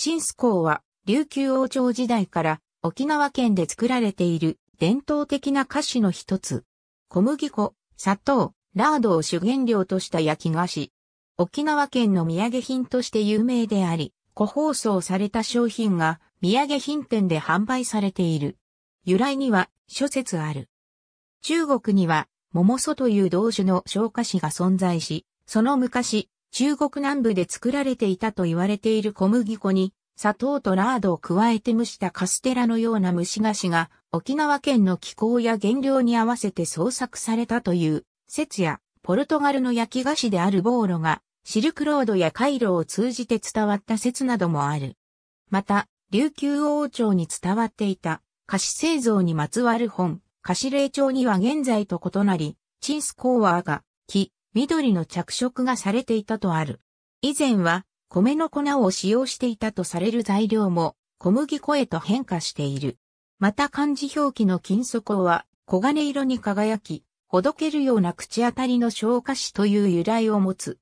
新須港は琉球王朝時代から沖縄県で作られている伝統的な菓子の一つ。小麦粉、砂糖、ラードを主原料とした焼き菓子。沖縄県の土産品として有名であり、個包装された商品が土産品店で販売されている。由来には諸説ある。中国には桃蘇という同種の小菓子が存在し、その昔、中国南部で作られていたと言われている小麦粉に砂糖とラードを加えて蒸したカステラのような蒸し菓子が沖縄県の気候や原料に合わせて創作されたという説やポルトガルの焼き菓子であるボーロがシルクロードやカイロを通じて伝わった説などもある。また、琉球王朝に伝わっていた菓子製造にまつわる本、菓子霊帳には現在と異なり、チンスコーワーが木、緑の着色がされていたとある。以前は米の粉を使用していたとされる材料も小麦粉へと変化している。また漢字表記の金底は黄金色に輝き、ほどけるような口当たりの消化紙という由来を持つ。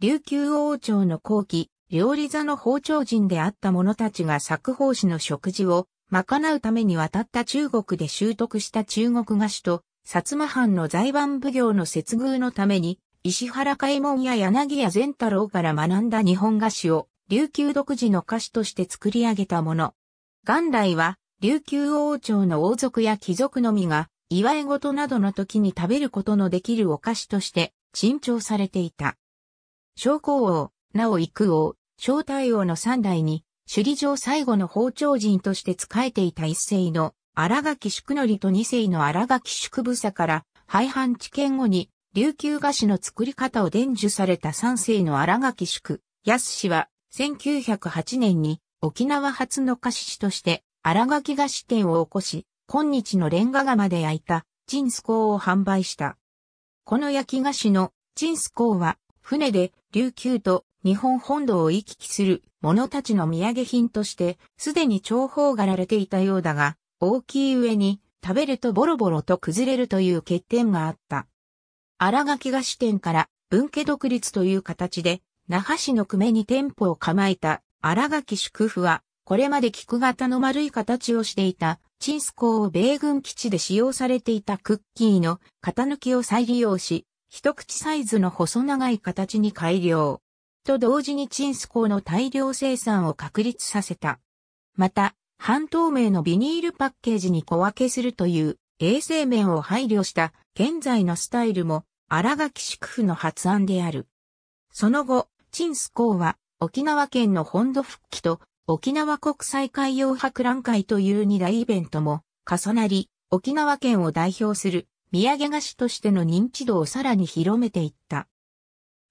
琉球王朝の後期、料理座の包丁人であった者たちが作法師の食事を賄うために渡った中国で習得した中国菓子と、薩摩藩の財番奉行の接遇のために、石原開門や柳家善太郎から学んだ日本菓子を琉球独自の菓子として作り上げたもの。元来は琉球王朝の王族や貴族のみが祝い事などの時に食べることのできるお菓子として珍重されていた。商工王、なお育王、正太王の三代に首里城最後の包丁人として仕えていた一世の荒垣宿則と二世の荒垣宿房から廃藩置県後に琉球菓子の作り方を伝授された三世の荒垣宿、安氏は、1908年に沖縄初の菓子師として荒垣菓子店を起こし、今日のレンガ窯で焼いたチンスコウを販売した。この焼き菓子のチンスコウは、船で琉球と日本本土を行き来する者たちの土産品として、すでに重宝がられていたようだが、大きい上に食べるとボロボロと崩れるという欠点があった。荒垣菓子店から文家独立という形で、那覇市の久米に店舗を構えた荒垣宿府は、これまで菊型の丸い形をしていた、チンス港を米軍基地で使用されていたクッキーの型抜きを再利用し、一口サイズの細長い形に改良。と同時にチンス港の大量生産を確立させた。また、半透明のビニールパッケージに小分けするという衛生面を配慮した現在のスタイルも新垣宿府の発案である。その後、陳スコは沖縄県の本土復帰と沖縄国際海洋博覧会という二大イベントも重なり、沖縄県を代表する土産菓子としての認知度をさらに広めていった。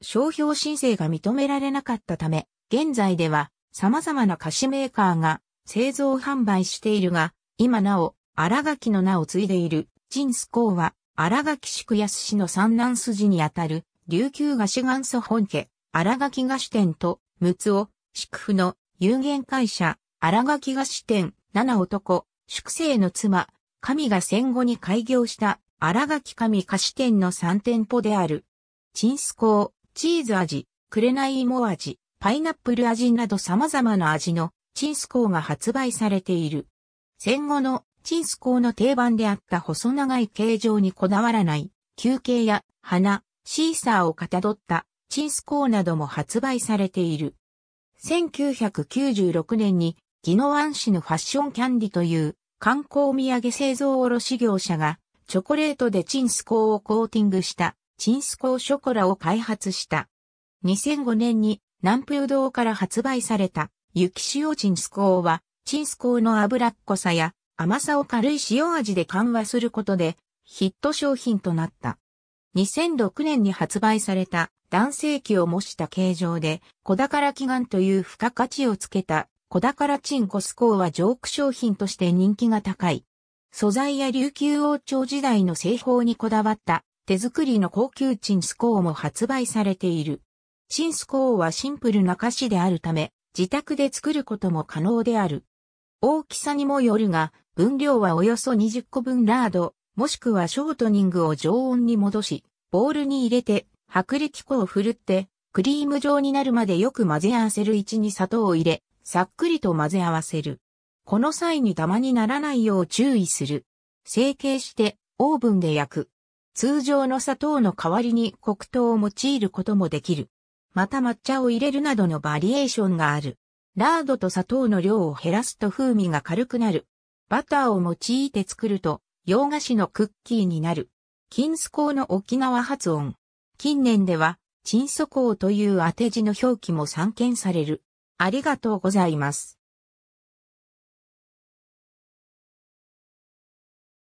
商標申請が認められなかったため、現在では様々な菓子メーカーが製造販売しているが、今なお、新垣の名を継いでいる、陳スコーは、荒垣宿安氏の三男筋にあたる、琉球菓子元祖本家、荒垣菓子店と、六尾、宿府の有限会社、荒垣菓子店、七男、宿生の妻、神が戦後に開業した荒垣神菓子店の三店舗である。チンスコウ、チーズ味、紅芋味、パイナップル味など様々な味のチンスコウが発売されている。戦後のチンス校の定番であった細長い形状にこだわらない、休憩や花、シーサーをかたどったチンス校なども発売されている。1996年に、ギノワン市のファッションキャンディという観光土産製造卸業者が、チョコレートでチンスコーをコーティングした、チンスコーショコラを開発した。2005年に南風堂から発売された、雪塩チンスコーは、チンスコーの脂っこさや甘さを軽い塩味で緩和することでヒット商品となった。2006年に発売された男性器を模した形状で小宝祈願という付加価値をつけた小宝チンコスコーはジョーク商品として人気が高い。素材や琉球王朝時代の製法にこだわった手作りの高級チンスコーも発売されている。チンスコーはシンプルな菓子であるため自宅で作ることも可能である。大きさにもよるが、分量はおよそ20個分ラード、もしくはショートニングを常温に戻し、ボウルに入れて、薄力粉をふるって、クリーム状になるまでよく混ぜ合わせる位置に砂糖を入れ、さっくりと混ぜ合わせる。この際にダマにならないよう注意する。成形してオーブンで焼く。通常の砂糖の代わりに黒糖を用いることもできる。また抹茶を入れるなどのバリエーションがある。ラードと砂糖の量を減らすと風味が軽くなる。バターを用いて作ると、洋菓子のクッキーになる。金コ香の沖縄発音。近年では、ソコ香という当て字の表記も散見される。ありがとうございます。